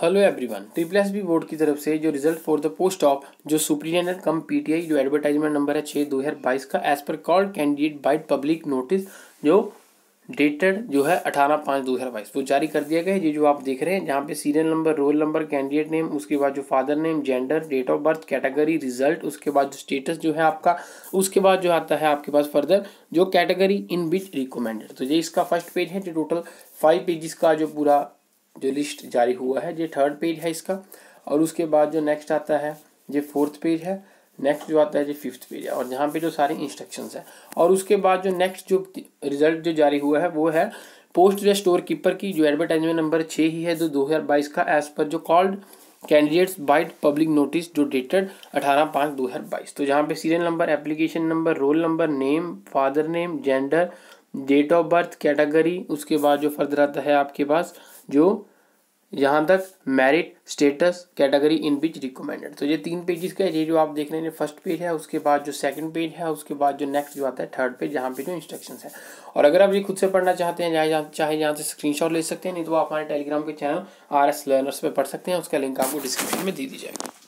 hello everyone S B board की तरफ से जो result for the post of जो सुप्रीटेंडेंट कम पीटीआई जो एडवर्टाइजमेंट नंबर है छः दो हज़ार बाईस का as per called candidate vide public notice जो डेटेड जो है अठारह पाँच दो हज़ार बाईस वो जारी कर दिया गया है ये जो आप देख रहे हैं जहाँ पे serial number roll number candidate name उसके बाद जो father name gender date of birth category result उसके बाद जो स्टेटस जो है आपका उसके बाद जो आता है आपके पास फर्दर जो कैटेगरी इन बिच रिकमेंडेड तो ये इसका फर्स्ट पेज है जो टोटल फाइव पेजेस का जो पूरा जो लिस्ट जारी हुआ है ये थर्ड पेज है इसका और उसके बाद जो नेक्स्ट आता है ये फोर्थ पेज है नेक्स्ट जो आता है ये फिफ्थ पेज है और यहाँ पे जो सारे इंस्ट्रक्शंस है और उसके बाद जो नेक्स्ट जो रिजल्ट जो जारी हुआ है वो है पोस्ट या स्टोर कीपर की जो एडवर्टाइजमेंट नंबर छः ही है जो बाईस का एज पर जो called candidates vide public notice जो डेटेड अठारह पाँच दो हज़ार बाईस तो जहाँ पे serial number application number roll number name father name gender date of birth category उसके बाद जो फर्द आता है आपके पास जो यहाँ तक merit status category in which recommended तो ये तीन पेजेस का ये जो आप देख रहे हैं फर्स्ट पेज है उसके बाद जो सेकंड पेज है उसके बाद जो नेक्स्ट जो आता है थर्ड पेज जहाँ पे जो इंस्ट्रक्शंस है और अगर आप ये खुद से पढ़ना चाहते हैं चाहे चाहे यहाँ से स्क्रीनशॉट ले सकते हैं नहीं तो आप हमारे टेलीग्राम के चैनल आर एस लर्नर्स पर पढ़ सकते हैं उसका लिंक आपको डिस्क्रिप्शन में दे दी जाएगी